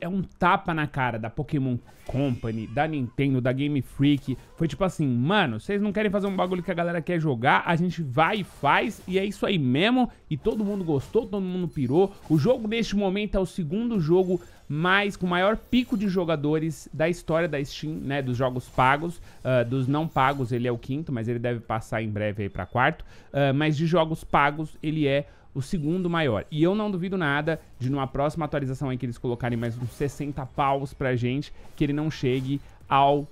é um tapa na cara da Pokémon Company, da Nintendo, da Game Freak. Foi tipo assim, mano, vocês não querem fazer um bagulho que a galera quer jogar, a gente vai e faz, e é isso aí mesmo. E todo mundo gostou, todo mundo pirou. O jogo neste momento é o segundo jogo mais com maior pico de jogadores da história da Steam, né, dos jogos pagos, uh, dos não pagos ele é o quinto, mas ele deve passar em breve aí para quarto. Uh, mas de jogos pagos ele é o segundo maior. E eu não duvido nada de numa próxima atualização aí que eles colocarem mais uns 60 paus pra gente, que ele não chegue ao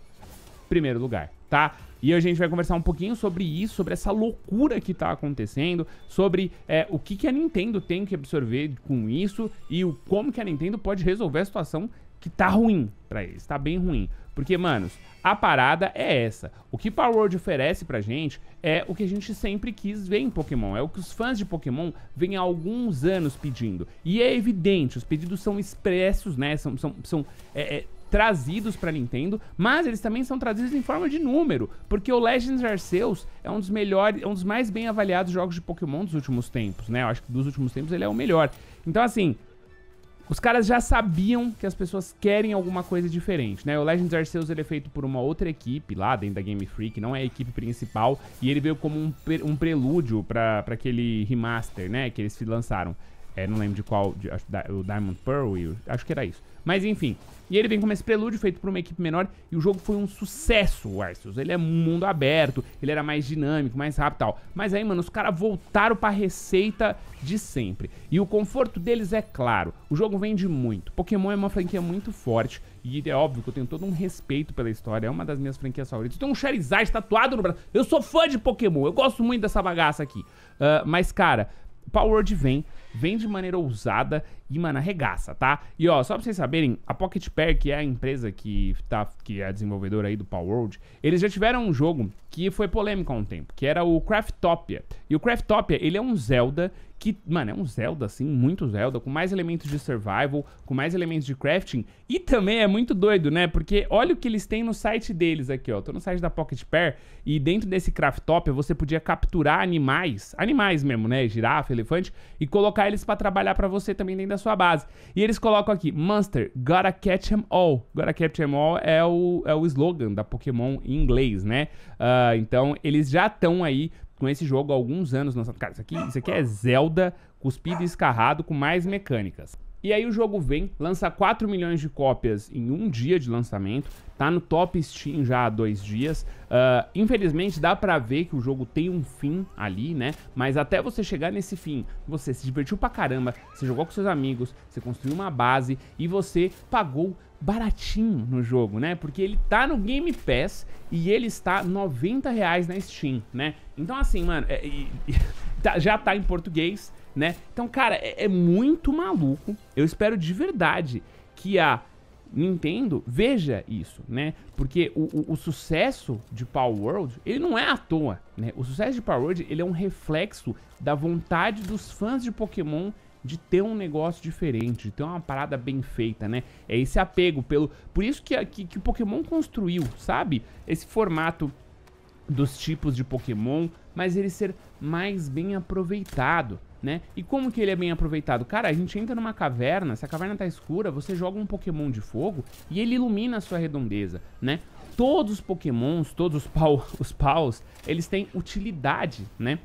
primeiro lugar, tá? E a gente vai conversar um pouquinho sobre isso, sobre essa loucura que tá acontecendo, sobre é, o que, que a Nintendo tem que absorver com isso e o, como que a Nintendo pode resolver a situação que tá ruim pra eles, tá bem ruim. Porque, manos, a parada é essa. O que Power World oferece pra gente é o que a gente sempre quis ver em Pokémon. É o que os fãs de Pokémon vêm há alguns anos pedindo. E é evidente, os pedidos são expressos, né? São, são, são é, é, trazidos pra Nintendo, mas eles também são trazidos em forma de número. Porque o Legends Arceus é um dos melhores, é um dos mais bem avaliados jogos de Pokémon dos últimos tempos, né? Eu acho que dos últimos tempos ele é o melhor. Então, assim, os caras já sabiam que as pessoas querem alguma coisa diferente, né? O Legends Arceus ele é feito por uma outra equipe lá dentro da Game Freak, não é a equipe principal, e ele veio como um, pre um prelúdio para aquele remaster, né? Que eles lançaram. É, não lembro de qual, de, acho, da, o Diamond Pearl, acho que era isso. Mas enfim, e ele vem como esse prelúdio feito por uma equipe menor e o jogo foi um sucesso, Arceus. Ele é um mundo aberto, ele era mais dinâmico, mais rápido e tal. Mas aí, mano, os caras voltaram pra receita de sempre. E o conforto deles é claro, o jogo vende muito. Pokémon é uma franquia muito forte e é óbvio que eu tenho todo um respeito pela história, é uma das minhas franquias favoritas. Tem um Charizard tatuado no braço. Eu sou fã de Pokémon, eu gosto muito dessa bagaça aqui. Uh, mas, cara, World vem, vem de maneira ousada e, mano, arregaça, tá? E ó, só pra vocês saberem, a Pocket Pair, que é a empresa que, tá, que é a desenvolvedora aí do Power World, eles já tiveram um jogo que foi polêmico há um tempo, que era o Craftopia. E o Craftopia, ele é um Zelda que, mano, é um Zelda, assim, muito Zelda, com mais elementos de survival, com mais elementos de crafting. E também é muito doido, né? Porque olha o que eles têm no site deles aqui, ó. Tô no site da Pocket Pair e dentro desse Craftopia você podia capturar animais, animais mesmo, né? Girafa, elefante, e colocar eles para trabalhar para você também dentro da sua base. E eles colocam aqui, Monster, gotta catch em all. Gotta catch em all é o, é o slogan da Pokémon em inglês, né? Uh, então, eles já estão aí com esse jogo há alguns anos lançado. Cara, isso aqui, isso aqui é Zelda cuspido e escarrado com mais mecânicas. E aí o jogo vem, lança 4 milhões de cópias em um dia de lançamento, tá no top Steam já há dois dias. Uh, infelizmente dá pra ver que o jogo tem um fim ali, né? Mas até você chegar nesse fim, você se divertiu pra caramba, você jogou com seus amigos, você construiu uma base e você pagou baratinho no jogo, né? Porque ele tá no Game Pass e ele está 90 reais na Steam, né? Então assim, mano, é, é, já tá em português, né? Então, cara, é, é muito maluco. Eu espero de verdade que a Nintendo veja isso, né? Porque o, o, o, sucesso de Power World, ele não é à toa, né? O sucesso de Power World, ele é um reflexo da vontade dos fãs de Pokémon de ter um negócio diferente, de ter uma parada bem feita, né? É esse apego pelo... Por isso que, que, que o Pokémon construiu, sabe? Esse formato dos tipos de Pokémon, mas ele ser mais bem aproveitado, né? E como que ele é bem aproveitado? Cara, a gente entra numa caverna, se a caverna tá escura, você joga um Pokémon de fogo e ele ilumina a sua redondeza, né? Todos os Pokémons, todos os, pau, os paus, eles têm utilidade, né?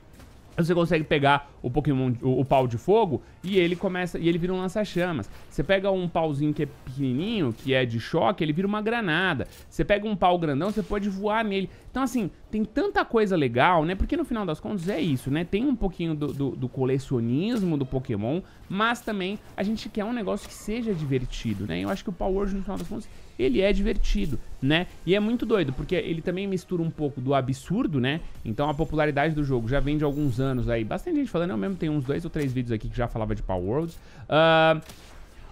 Você consegue pegar o Pokémon, o, o, pau de fogo, e ele começa, e ele vira um lança-chamas. Você pega um pauzinho que é pequenininho, que é de choque, ele vira uma granada. Você pega um pau grandão, você pode voar nele. Então, assim, tem tanta coisa legal, né? Porque no final das contas é isso, né? Tem um pouquinho do, do, do colecionismo do Pokémon, mas também a gente quer um negócio que seja divertido, né? Eu acho que o Power Word, no final das contas, ele é divertido, né? E é muito doido, porque ele também mistura um pouco do absurdo, né? Então a popularidade do jogo já vem de alguns anos aí. Bastante gente falando, eu mesmo tenho uns dois ou três vídeos aqui que já falava de Power Worlds. Uh,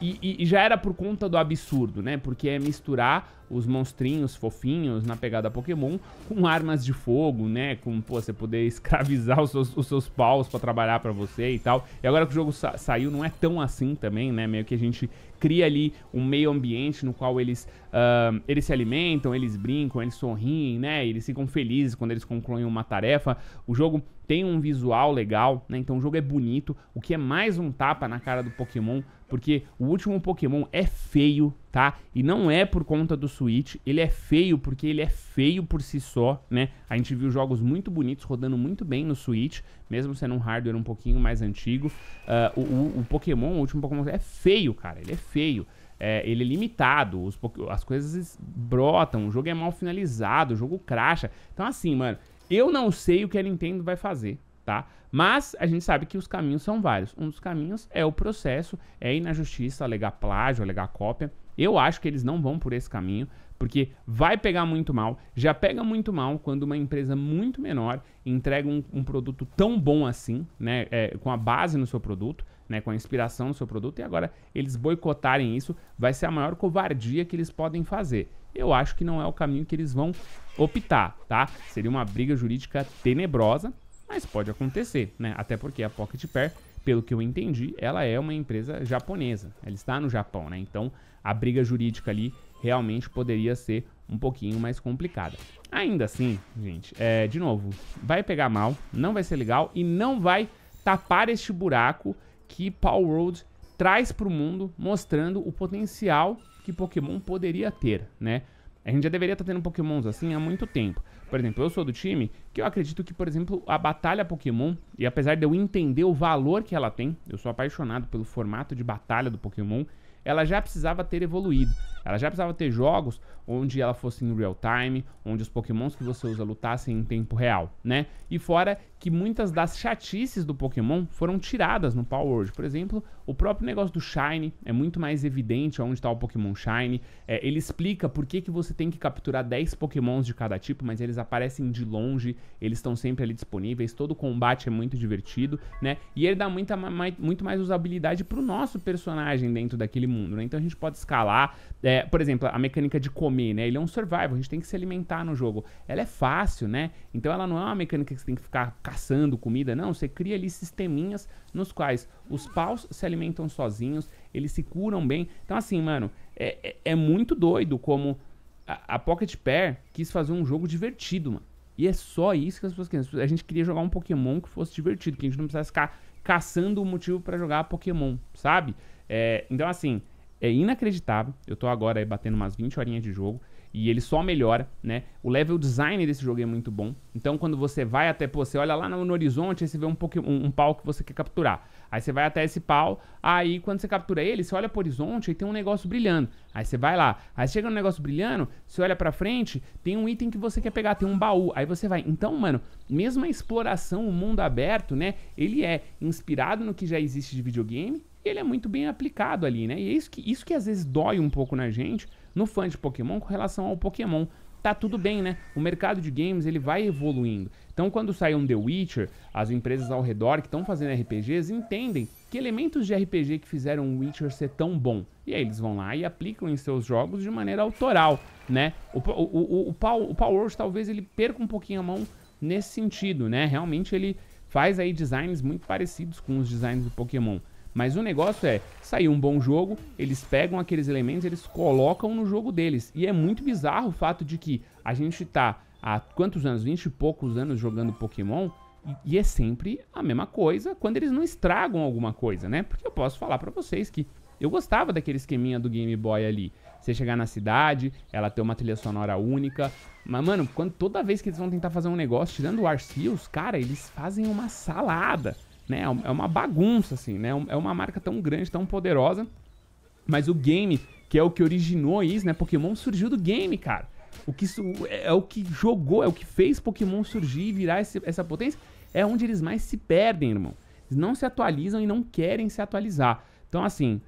e, e, já era por conta do absurdo, né? Porque é misturar os monstrinhos fofinhos na pegada Pokémon com armas de fogo, né? Com pô, você poder escravizar os seus, os seus paus para trabalhar para você e tal. E agora que o jogo sa saiu, não é tão assim também, né? Meio que a gente cria ali um meio ambiente no qual eles, uh, eles se alimentam, eles brincam, eles sorriem, né? Eles ficam felizes quando eles concluem uma tarefa. O jogo tem um visual legal, né? Então o jogo é bonito, o que é mais um tapa na cara do Pokémon, porque o último Pokémon é feio, tá? E não é por conta do Switch, ele é feio porque ele é feio por si só, né? A gente viu jogos muito bonitos rodando muito bem no Switch, mesmo sendo um hardware um pouquinho mais antigo. Uh, o, o, Pokémon, o último Pokémon, é feio, cara, ele é feio. É, ele é limitado, os, as coisas brotam, o jogo é mal finalizado, o jogo cracha. Então, assim, mano, eu não sei o que a Nintendo vai fazer, tá? Mas a gente sabe que os caminhos são vários. Um dos caminhos é o processo, é ir na justiça, alegar plágio, alegar cópia. Eu acho que eles não vão por esse caminho, porque vai pegar muito mal. Já pega muito mal quando uma empresa muito menor entrega um, um produto tão bom assim, né, é, com a base no seu produto, né, com a inspiração no seu produto, e agora eles boicotarem isso, vai ser a maior covardia que eles podem fazer. Eu acho que não é o caminho que eles vão optar, tá? Seria uma briga jurídica tenebrosa, mas pode acontecer, né? Até porque a Pocket Pair, pelo que eu entendi, ela é uma empresa japonesa. Ela está no Japão, né? Então a briga jurídica ali realmente poderia ser um pouquinho mais complicada. Ainda assim, gente, é, de novo, vai pegar mal, não vai ser legal e não vai tapar este buraco que Paul Road traz para o mundo, mostrando o potencial que Pokémon poderia ter, né? A gente já deveria estar tá tendo Pokémons assim há muito tempo. Por exemplo, eu sou do time que eu acredito que, por exemplo, a batalha Pokémon, e apesar de eu entender o valor que ela tem, eu sou apaixonado pelo formato de batalha do Pokémon, ela já precisava ter evoluído. Ela já precisava ter jogos onde ela fosse em real time, onde os pokémons que você usa lutassem em tempo real, né? E fora que muitas das chatices do pokémon foram tiradas no Power World. Por exemplo, o próprio negócio do Shine é muito mais evidente onde está o pokémon Shine. É, ele explica por que, que você tem que capturar 10 pokémons de cada tipo, mas eles aparecem de longe, eles estão sempre ali disponíveis, todo combate é muito divertido, né? E ele dá muita, mais, muito mais usabilidade para o nosso personagem dentro daquele mundo, né? Então a gente pode escalar, é, por exemplo, a mecânica de comer, né? Ele é um survival, a gente tem que se alimentar no jogo. Ela é fácil, né? Então ela não é uma mecânica que você tem que ficar caçando comida, não. Você cria ali sisteminhas nos quais os paus se alimentam sozinhos, eles se curam bem. Então assim, mano, é, é, é muito doido como a, a Pocket Pair quis fazer um jogo divertido, mano. E é só isso que as pessoas querem. A gente queria jogar um Pokémon que fosse divertido, que a gente não precisasse ficar caçando o um motivo para jogar Pokémon, sabe? É, então, assim, é inacreditável. Eu tô agora aí, batendo umas 20 horinhas de jogo. E ele só melhora, né? O level design desse jogo é muito bom. Então, quando você vai até, pô, você olha lá no, horizonte, e você vê um, um, um pau que você quer capturar. Aí você vai até esse pau, aí quando você captura ele, você olha pro horizonte e tem um negócio brilhando. Aí você vai lá, aí chega no um negócio brilhando, você olha pra frente, tem um item que você quer pegar, tem um baú. Aí você vai. Então, mano, mesmo a exploração, o mundo aberto, né? Ele é inspirado no que já existe de videogame e ele é muito bem aplicado ali, né? E é isso que, isso que às vezes dói um pouco na gente, no fã de Pokémon, com relação ao Pokémon tá tudo bem, né? O mercado de games ele vai evoluindo. Então, quando sai um The Witcher, as empresas ao redor que estão fazendo RPGs entendem que elementos de RPG que fizeram o Witcher ser tão bom. E aí eles vão lá e aplicam em seus jogos de maneira autoral, né? O, o, o, o, o Power Roche, talvez ele perca um pouquinho a mão nesse sentido, né? Realmente ele faz aí designs muito parecidos com os designs do Pokémon. Mas o negócio é, saiu um bom jogo, eles pegam aqueles elementos, eles colocam no jogo deles. E é muito bizarro o fato de que a gente tá há quantos anos, 20 e poucos anos jogando Pokémon, e, e é sempre a mesma coisa quando eles não estragam alguma coisa, né? Porque eu posso falar para vocês que eu gostava daquele esqueminha do Game Boy ali. Você chegar na cidade, ela ter uma trilha sonora única. Mas, mano, quando, toda vez que eles vão tentar fazer um negócio, tirando o Arceus, cara, eles fazem uma salada. Né? É, é uma bagunça, assim, né? É uma marca tão grande, tão poderosa. Mas o game, que é o que originou isso, né? Pokémon surgiu do game, cara. O que é, é o que jogou, é o que fez Pokémon surgir e virar esse, essa potência. É onde eles mais se perdem, irmão. Eles não se atualizam e não querem se atualizar. Então, assim,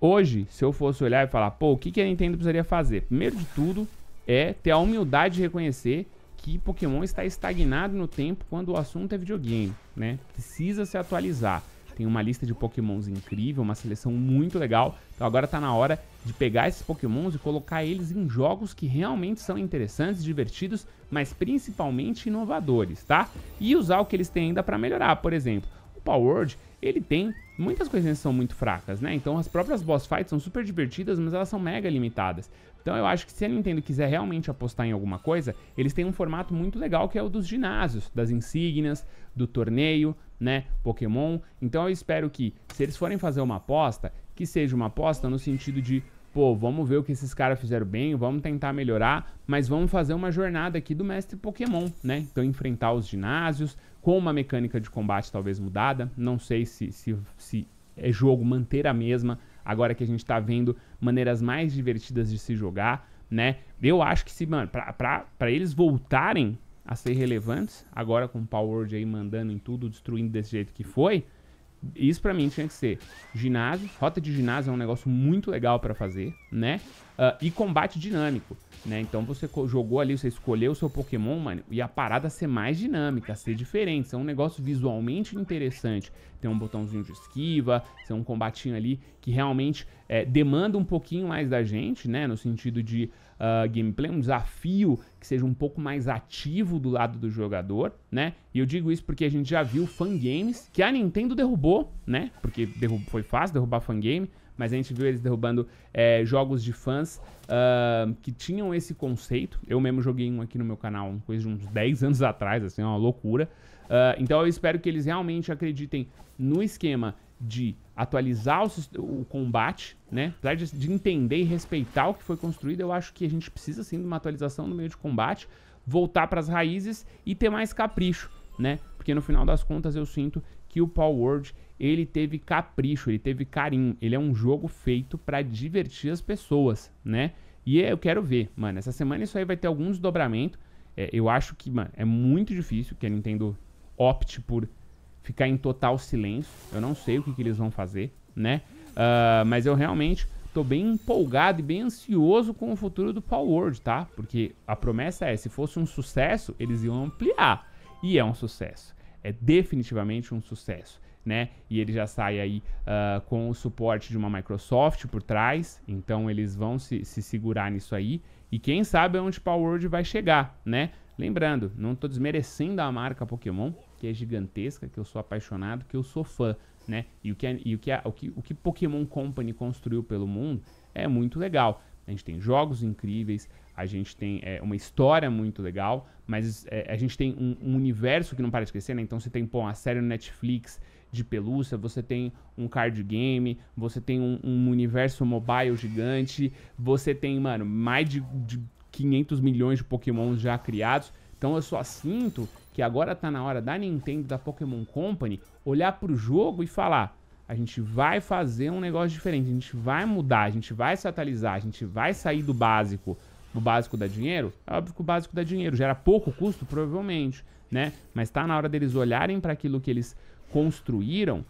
hoje, se eu fosse olhar e falar, pô, o que, que a Nintendo precisaria fazer? Primeiro de tudo, é ter a humildade de reconhecer que Pokémon está estagnado no tempo quando o assunto é videogame, né? Precisa se atualizar. Tem uma lista de Pokémons incrível, uma seleção muito legal. Então agora está na hora de pegar esses Pokémons e colocar eles em jogos que realmente são interessantes, divertidos, mas principalmente inovadores, tá? E usar o que eles têm ainda para melhorar, por exemplo. O Power World, ele tem muitas coisinhas que são muito fracas, né? Então as próprias boss fights são super divertidas, mas elas são mega limitadas. Então eu acho que se a Nintendo quiser realmente apostar em alguma coisa, eles têm um formato muito legal que é o dos ginásios, das insígnias, do torneio, né, Pokémon. Então eu espero que se eles forem fazer uma aposta, que seja uma aposta no sentido de pô, vamos ver o que esses caras fizeram bem, vamos tentar melhorar, mas vamos fazer uma jornada aqui do mestre Pokémon, né? Então enfrentar os ginásios com uma mecânica de combate talvez mudada, não sei se, se, se é jogo manter a mesma, agora que a gente tá vendo maneiras mais divertidas de se jogar, né? Eu acho que se, mano, pra, pra, pra eles voltarem a ser relevantes, agora com o Power World aí mandando em tudo, destruindo desse jeito que foi, isso para mim tinha que ser ginásio. Rota de ginásio é um negócio muito legal para fazer, né? Uh, e combate dinâmico. Né? Então você jogou ali, você escolheu o seu Pokémon, mano, e a parada ser mais dinâmica, ser diferente, ser um negócio visualmente interessante. Ter um botãozinho de esquiva, ser um combatinho ali que realmente é, demanda um pouquinho mais da gente, né? No sentido de uh, gameplay, um desafio que seja um pouco mais ativo do lado do jogador, né? E eu digo isso porque a gente já viu fangames que a Nintendo derrubou, né? Porque derrub foi fácil derrubar fangame, mas a gente viu eles derrubando é, jogos de fãs uh, que tinham esse conceito. Eu mesmo joguei um aqui no meu canal, coisa de uns 10 anos atrás, assim, uma loucura. Uh, então eu espero que eles realmente acreditem no esquema de atualizar o, o, combate, né? Apesar de, de entender e respeitar o que foi construído, eu acho que a gente precisa sim de uma atualização no meio de combate, voltar para as raízes e ter mais capricho, né? Porque no final das contas eu sinto que o Power World ele teve capricho, ele teve carinho. Ele é um jogo feito para divertir as pessoas, né? E é, eu quero ver, mano. Essa semana isso aí vai ter algum desdobramento. É, eu acho que, mano, é muito difícil que a Nintendo opte por ficar em total silêncio. Eu não sei o que, que eles vão fazer, né? Uh, mas eu realmente tô bem empolgado e bem ansioso com o futuro do Power World, tá? Porque a promessa é, se fosse um sucesso, eles iam ampliar. E é um sucesso. É definitivamente um sucesso né? E ele já sai aí uh, com o suporte de uma Microsoft por trás, então eles vão se, se segurar nisso aí. E quem sabe onde Power vai chegar, né? Lembrando, não estou desmerecendo a marca Pokémon, que é gigantesca, que eu sou apaixonado, que eu sou fã, né? E o que, é, e o que, é, o que, o que Pokémon Company construiu pelo mundo é muito legal. A gente tem jogos incríveis, a gente tem é, uma história muito legal, mas é, a gente tem um, um, universo que não para de crescer, né? Então você tem, pô, uma série no Netflix de pelúcia, você tem um card game, você tem um, um universo mobile gigante, você tem, mano, mais de, de 500 milhões de Pokémon já criados. Então eu só sinto que agora tá na hora da Nintendo, da Pokémon Company, olhar pro jogo e falar: a gente vai fazer um negócio diferente, a gente vai mudar, a gente vai se atualizar, a gente vai sair do básico. Do básico dá dinheiro? É óbvio que o básico dá dinheiro, gera pouco custo, provavelmente, né? Mas tá na hora deles olharem para aquilo que eles construíram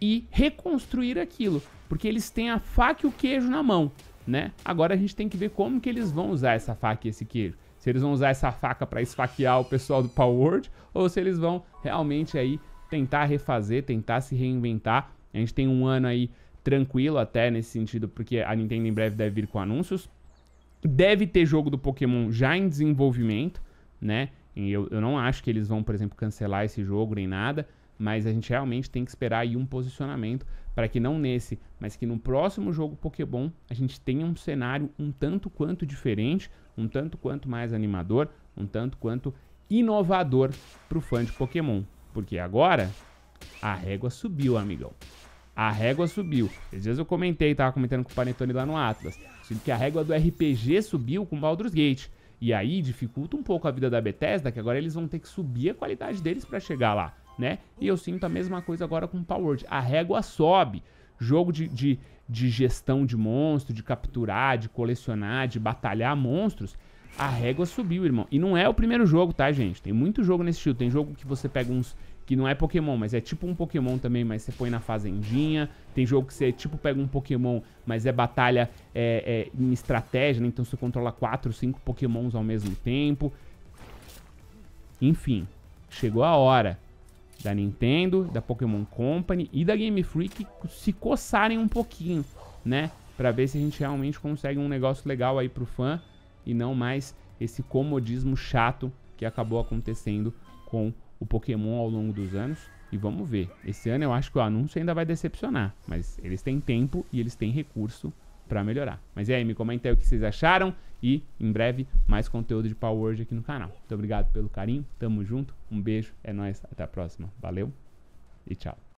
e reconstruir aquilo, porque eles têm a faca e o queijo na mão, né? Agora a gente tem que ver como que eles vão usar essa faca e esse queijo. Se eles vão usar essa faca para esfaquear o pessoal do Power World ou se eles vão realmente aí tentar refazer, tentar se reinventar. A gente tem um ano aí tranquilo até nesse sentido, porque a Nintendo em breve deve vir com anúncios. Deve ter jogo do Pokémon já em desenvolvimento, né? E eu, eu não acho que eles vão, por exemplo, cancelar esse jogo nem nada mas a gente realmente tem que esperar aí um posicionamento para que não nesse, mas que no próximo jogo Pokémon a gente tenha um cenário um tanto quanto diferente, um tanto quanto mais animador, um tanto quanto inovador para o fã de Pokémon. Porque agora a régua subiu, amigão. A régua subiu. Às vezes eu comentei, tava comentando com o Panetone lá no Atlas, que a régua do RPG subiu com Baldur's Gate. E aí dificulta um pouco a vida da Bethesda, que agora eles vão ter que subir a qualidade deles para chegar lá né? E eu sinto a mesma coisa agora com o Power. A régua sobe. Jogo de, de, de gestão de monstro, de capturar, de colecionar, de batalhar monstros. A régua subiu, irmão. E não é o primeiro jogo, tá, gente? Tem muito jogo nesse estilo. Tem jogo que você pega uns que não é Pokémon, mas é tipo um Pokémon também, mas você põe na fazendinha. Tem jogo que você tipo pega um Pokémon, mas é batalha é, é, em estratégia, né? Então você controla 4, 5 Pokémons ao mesmo tempo. Enfim, chegou a hora da Nintendo, da Pokémon Company e da Game Freak se coçarem um pouquinho, né? para ver se a gente realmente consegue um negócio legal aí pro fã e não mais esse comodismo chato que acabou acontecendo com o Pokémon ao longo dos anos. E vamos ver. Esse ano eu acho que o anúncio ainda vai decepcionar, mas eles têm tempo e eles têm recurso para melhorar. Mas e aí, me comenta aí o que vocês acharam e em breve mais conteúdo de Power Word aqui no canal. Muito obrigado pelo carinho, tamo junto, um beijo, é nós, até a próxima. Valeu e tchau.